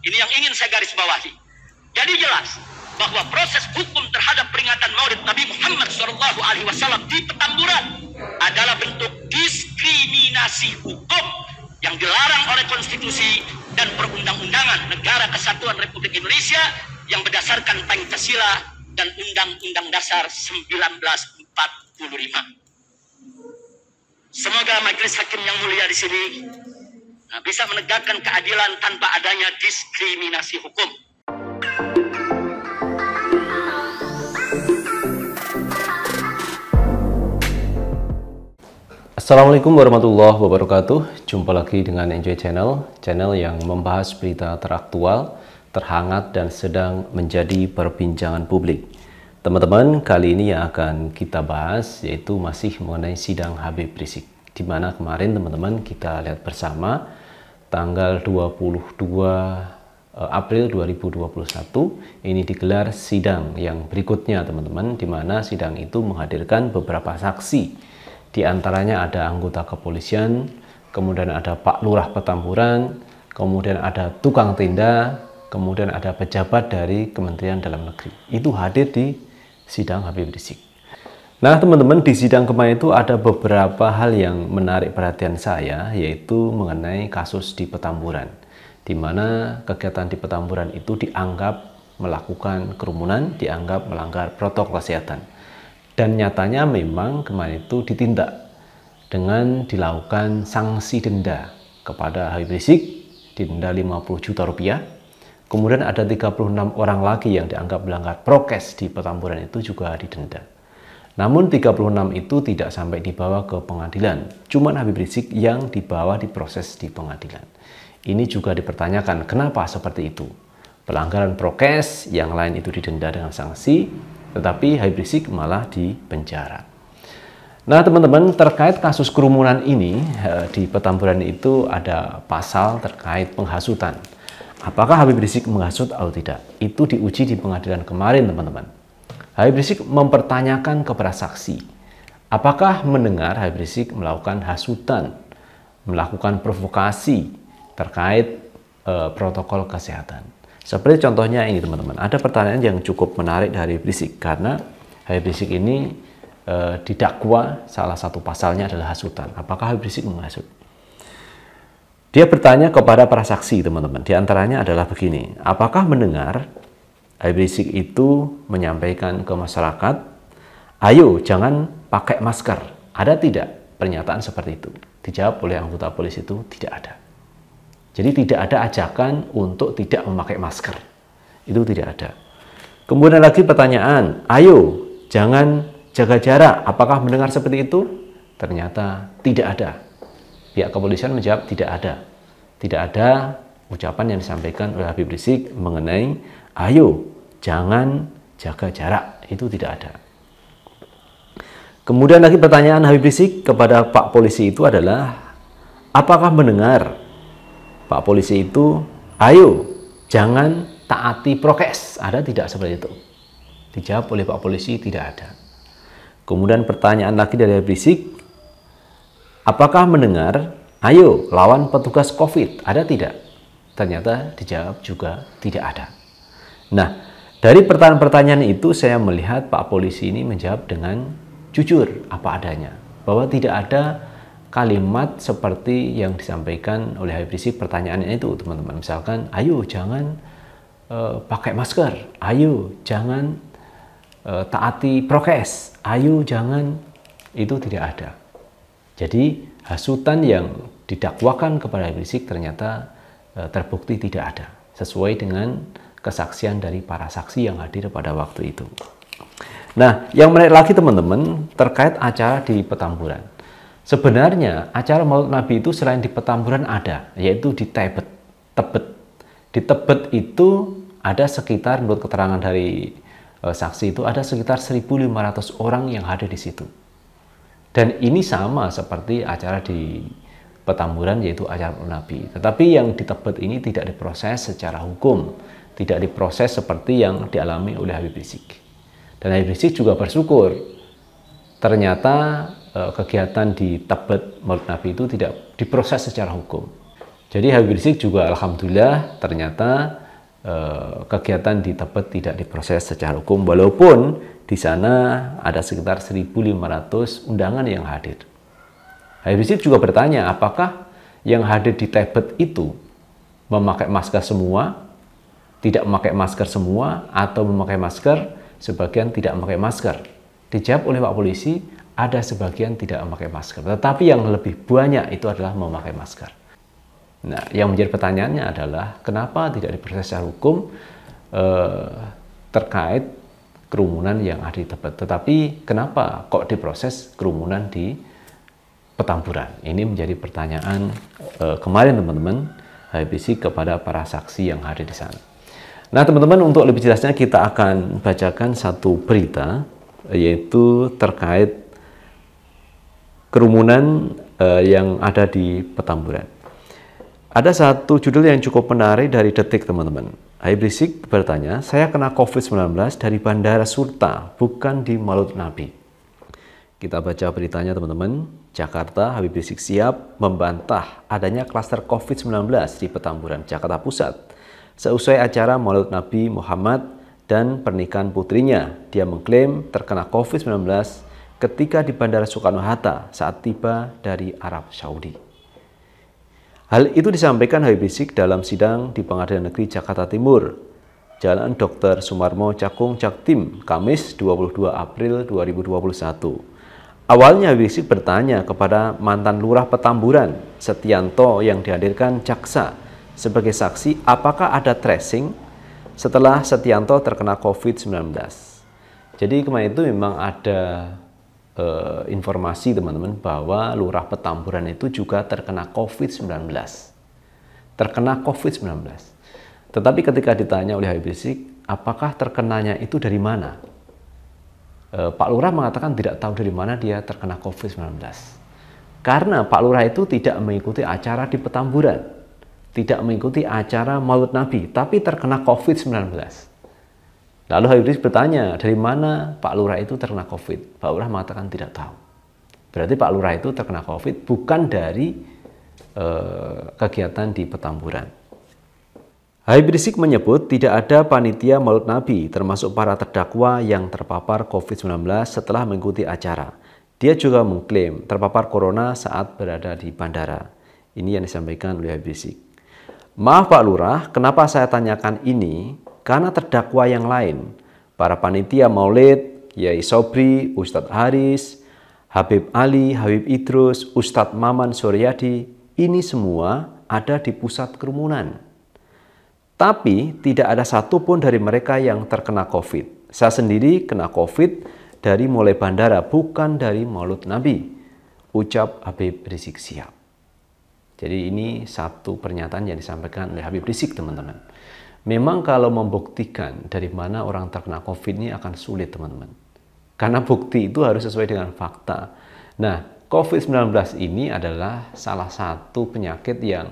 Ini yang ingin saya garis bawahi. Jadi jelas bahwa proses hukum terhadap peringatan Maulid Nabi Muhammad Shallallahu Alaihi Wasallam di Petamburan adalah bentuk diskriminasi hukum yang dilarang oleh konstitusi dan perundang-undangan Negara Kesatuan Republik Indonesia yang berdasarkan Pancasila dan Undang-Undang Dasar 1945. Semoga majelis hakim yang mulia di sini Nah, bisa menegakkan keadilan tanpa adanya diskriminasi hukum. Assalamualaikum warahmatullahi wabarakatuh. Jumpa lagi dengan Enjoy Channel, channel yang membahas berita teraktual, terhangat dan sedang menjadi perbincangan publik. Teman-teman, kali ini yang akan kita bahas yaitu masih mengenai sidang Habib Rizik. Di mana kemarin teman-teman kita lihat bersama tanggal 22 eh, April 2021 ini digelar sidang yang berikutnya teman-teman di mana sidang itu menghadirkan beberapa saksi di antaranya ada anggota kepolisian kemudian ada Pak Lurah Petamburan kemudian ada tukang tenda kemudian ada pejabat dari Kementerian Dalam Negeri itu hadir di sidang Habib Rizik Nah, teman-teman, di sidang kemarin itu ada beberapa hal yang menarik perhatian saya, yaitu mengenai kasus di Petamburan, di mana kegiatan di Petamburan itu dianggap melakukan kerumunan, dianggap melanggar protokol kesehatan. Dan nyatanya memang kemarin itu ditindak dengan dilakukan sanksi denda kepada Habib Rizik, denda 50 juta rupiah. Kemudian ada 36 orang lagi yang dianggap melanggar prokes di Petamburan itu juga didenda. Namun 36 itu tidak sampai dibawa ke pengadilan. cuma Habib Rizik yang dibawa diproses di pengadilan. Ini juga dipertanyakan kenapa seperti itu. Pelanggaran prokes, yang lain itu didenda dengan sanksi, tetapi Habib Rizik malah dipenjara. Nah teman-teman terkait kasus kerumunan ini eh, di Petamburan itu ada pasal terkait penghasutan. Apakah Habib Rizik menghasut atau tidak? Itu diuji di pengadilan kemarin teman-teman Habib Rizik mempertanyakan kepada saksi, apakah mendengar Habib Rizik melakukan hasutan, melakukan provokasi terkait e, protokol kesehatan. Seperti contohnya ini teman-teman, ada pertanyaan yang cukup menarik dari Habib Rizik karena Habib Rizik ini e, didakwa salah satu pasalnya adalah hasutan. Apakah Habib Rizik menghasut? Dia bertanya kepada para saksi teman-teman, Di antaranya adalah begini, apakah mendengar Habib Rizik itu menyampaikan ke masyarakat, ayo jangan pakai masker. Ada tidak pernyataan seperti itu? Dijawab oleh anggota polis itu, tidak ada. Jadi tidak ada ajakan untuk tidak memakai masker. Itu tidak ada. Kemudian lagi pertanyaan, ayo jangan jaga jarak. Apakah mendengar seperti itu? Ternyata tidak ada. Pihak kepolisian menjawab tidak ada. Tidak ada ucapan yang disampaikan oleh Habib Rizik mengenai Ayo, jangan jaga jarak itu tidak ada. Kemudian lagi pertanyaan Habib Rizik kepada Pak Polisi itu adalah apakah mendengar Pak Polisi itu ayo jangan taati prokes ada tidak seperti itu dijawab oleh Pak Polisi tidak ada. Kemudian pertanyaan lagi dari Habib Rizik apakah mendengar ayo lawan petugas COVID ada tidak ternyata dijawab juga tidak ada. Nah, dari pertanyaan-pertanyaan itu saya melihat Pak Polisi ini menjawab dengan jujur apa adanya. Bahwa tidak ada kalimat seperti yang disampaikan oleh Habib Rizik pertanyaannya itu teman-teman. Misalkan, ayo jangan uh, pakai masker, ayo jangan uh, taati prokes, ayo jangan itu tidak ada. Jadi hasutan yang didakwakan kepada Habib Rizik ternyata uh, terbukti tidak ada sesuai dengan kesaksian dari para saksi yang hadir pada waktu itu. Nah, yang menarik lagi teman-teman terkait acara di Petamburan. Sebenarnya acara Maulid Nabi itu selain di Petamburan ada, yaitu di Tebet. Tebet. Di Tebet itu ada sekitar menurut keterangan dari e, saksi itu ada sekitar 1.500 orang yang hadir di situ. Dan ini sama seperti acara di Petamburan yaitu acara Maulid Nabi. Tetapi yang di Tebet ini tidak diproses secara hukum tidak diproses seperti yang dialami oleh Habib Rizik. Dan Habib Rizik juga bersyukur ternyata e, kegiatan di Tebet Maulid Nabi itu tidak diproses secara hukum. Jadi Habib Rizik juga alhamdulillah ternyata e, kegiatan di Tebet tidak diproses secara hukum walaupun di sana ada sekitar 1.500 undangan yang hadir. Habib Rizik juga bertanya apakah yang hadir di Tebet itu memakai masker semua tidak memakai masker semua atau memakai masker, sebagian tidak memakai masker. Dijawab oleh Pak Polisi, ada sebagian tidak memakai masker. Tetapi yang lebih banyak itu adalah memakai masker. Nah, yang menjadi pertanyaannya adalah kenapa tidak diproses secara hukum eh, terkait kerumunan yang ada di tempat, Tetapi kenapa kok diproses kerumunan di Petamburan? Ini menjadi pertanyaan eh, kemarin teman-teman habisi kepada para saksi yang hadir di sana. Nah, teman-teman, untuk lebih jelasnya kita akan bacakan satu berita yaitu terkait kerumunan uh, yang ada di Petamburan. Ada satu judul yang cukup menarik dari Detik, teman-teman. Habib Brisik bertanya, saya kena COVID-19 dari Bandara Surta, bukan di Malut Nabi. Kita baca beritanya, teman-teman. Jakarta, Habib Rizik siap membantah adanya klaster COVID-19 di Petamburan, Jakarta Pusat. Seusai acara Maulid Nabi Muhammad dan pernikahan putrinya, dia mengklaim terkena COVID-19 ketika di Bandara Soekarno-Hatta saat tiba dari Arab Saudi. Hal itu disampaikan Habib Rizik dalam sidang di Pengadilan Negeri Jakarta Timur, Jalan Dr. Sumarmo Cakung Caktim, Kamis 22 April 2021. Awalnya Habib Rizik bertanya kepada mantan lurah Petamburan, Setianto yang dihadirkan Jaksa, sebagai saksi apakah ada tracing setelah Setianto terkena COVID-19. Jadi kemarin itu memang ada eh, informasi teman-teman bahwa Lurah Petamburan itu juga terkena COVID-19. Terkena COVID-19. Tetapi ketika ditanya oleh Habib Rizik, apakah terkenanya itu dari mana? Eh, Pak Lurah mengatakan tidak tahu dari mana dia terkena COVID-19. Karena Pak Lurah itu tidak mengikuti acara di Petamburan tidak mengikuti acara maulid Nabi, tapi terkena COVID-19. Lalu Habib Rizik bertanya, dari mana Pak Lurah itu terkena COVID? Pak Lurah mengatakan tidak tahu. Berarti Pak Lurah itu terkena COVID bukan dari eh, kegiatan di Petamburan. Habib Rizik menyebut tidak ada panitia maulid Nabi, termasuk para terdakwa yang terpapar COVID-19 setelah mengikuti acara. Dia juga mengklaim terpapar corona saat berada di bandara. Ini yang disampaikan oleh Habib Rizik. Maaf Pak Lurah, kenapa saya tanyakan ini? Karena terdakwa yang lain, para panitia maulid, Kiai Sobri, Ustadz Haris, Habib Ali, Habib Idrus, Ustadz Maman Suryadi, ini semua ada di pusat kerumunan. Tapi tidak ada satupun dari mereka yang terkena COVID. Saya sendiri kena COVID dari mulai bandara, bukan dari mulut Nabi. Ucap Habib Rizik Sihab. Jadi ini satu pernyataan yang disampaikan oleh Habib Rizik teman-teman. Memang kalau membuktikan dari mana orang terkena COVID ini akan sulit teman-teman. Karena bukti itu harus sesuai dengan fakta. Nah, COVID-19 ini adalah salah satu penyakit yang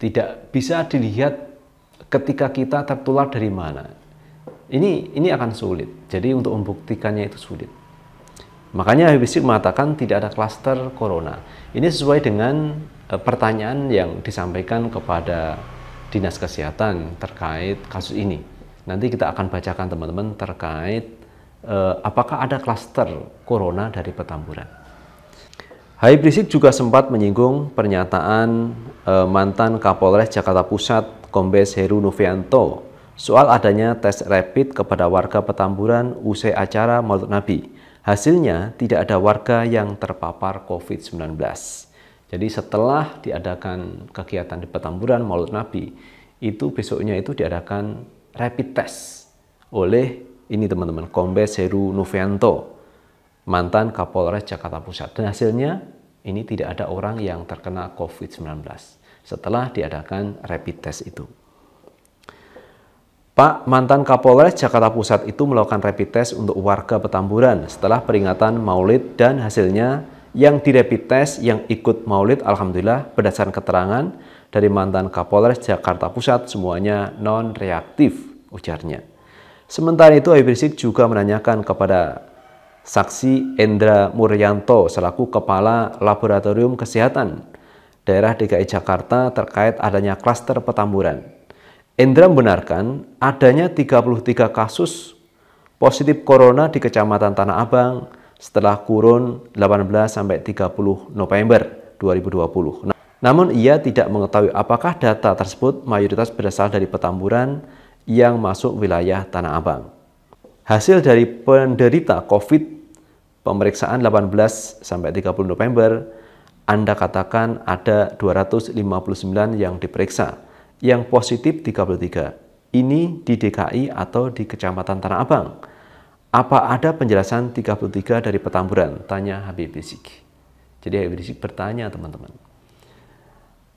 tidak bisa dilihat ketika kita tertular dari mana. Ini ini akan sulit. Jadi untuk membuktikannya itu sulit. Makanya Habib Rizik mengatakan tidak ada klaster corona. Ini sesuai dengan Eh, pertanyaan yang disampaikan kepada dinas kesehatan terkait kasus ini. Nanti kita akan bacakan teman-teman terkait eh, apakah ada klaster corona dari Petamburan. Hai Rizik juga sempat menyinggung pernyataan eh, mantan Kapolres Jakarta Pusat Kombes Heru Novianto soal adanya tes rapid kepada warga Petamburan usai acara Maulid Nabi. Hasilnya tidak ada warga yang terpapar COVID-19. Jadi setelah diadakan kegiatan di Petamburan Maulid Nabi, itu besoknya itu diadakan rapid test oleh ini teman-teman, Kombes Heru Novianto, mantan Kapolres Jakarta Pusat. Dan hasilnya ini tidak ada orang yang terkena COVID-19 setelah diadakan rapid test itu. Pak, mantan Kapolres Jakarta Pusat itu melakukan rapid test untuk warga Petamburan setelah peringatan Maulid dan hasilnya yang rapid test yang ikut maulid alhamdulillah berdasarkan keterangan dari mantan Kapolres Jakarta Pusat semuanya non reaktif ujarnya. Sementara itu Habib Rizik juga menanyakan kepada saksi Endra Muryanto selaku Kepala Laboratorium Kesehatan daerah DKI Jakarta terkait adanya klaster Petamburan. Endra membenarkan adanya 33 kasus positif corona di Kecamatan Tanah Abang, setelah kurun 18 sampai 30 November 2020. Namun ia tidak mengetahui apakah data tersebut mayoritas berasal dari petamburan yang masuk wilayah Tanah Abang. Hasil dari penderita COVID pemeriksaan 18 sampai 30 November anda katakan ada 259 yang diperiksa, yang positif 33. Ini di DKI atau di Kecamatan Tanah Abang. Apa ada penjelasan 33 dari petamburan? Tanya Habib Rizik. Jadi Habib Rizik bertanya teman-teman.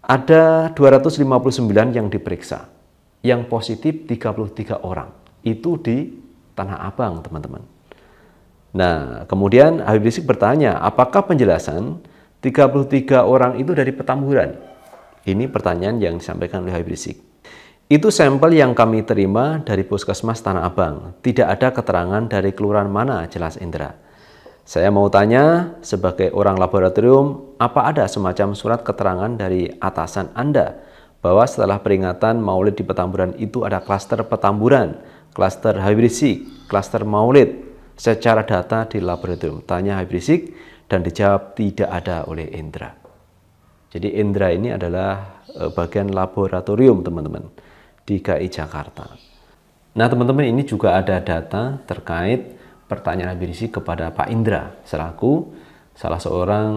Ada 259 yang diperiksa. Yang positif 33 orang. Itu di Tanah Abang teman-teman. Nah kemudian Habib Rizik bertanya apakah penjelasan 33 orang itu dari petamburan? Ini pertanyaan yang disampaikan oleh Habib Rizik. Itu sampel yang kami terima dari Puskesmas Tanah Abang. Tidak ada keterangan dari kelurahan mana, jelas Indra. Saya mau tanya, sebagai orang laboratorium, apa ada semacam surat keterangan dari atasan Anda bahwa setelah peringatan maulid di Petamburan itu ada klaster Petamburan, klaster Habib klaster maulid, secara data di laboratorium? Tanya Habib dan dijawab tidak ada oleh Indra. Jadi Indra ini adalah eh, bagian laboratorium teman-teman DKI Jakarta. Nah teman-teman ini juga ada data terkait pertanyaan Habib Rizik kepada Pak Indra selaku salah seorang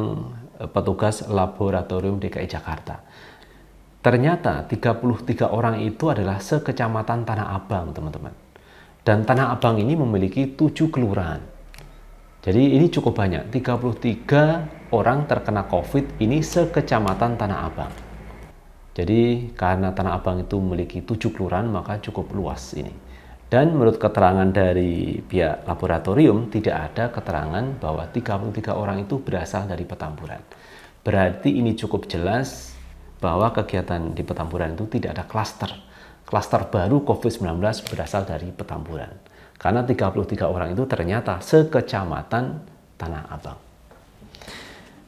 eh, petugas laboratorium DKI Jakarta. Ternyata 33 orang itu adalah sekecamatan Tanah Abang, teman-teman. Dan Tanah Abang ini memiliki 7 kelurahan. Jadi ini cukup banyak, 33 orang terkena COVID ini sekecamatan Tanah Abang. Jadi karena Tanah Abang itu memiliki tujuh kelurahan maka cukup luas ini. Dan menurut keterangan dari pihak laboratorium tidak ada keterangan bahwa 33 orang itu berasal dari Petamburan. Berarti ini cukup jelas bahwa kegiatan di Petamburan itu tidak ada klaster. Klaster baru COVID-19 berasal dari Petamburan. Karena 33 orang itu ternyata sekecamatan Tanah Abang.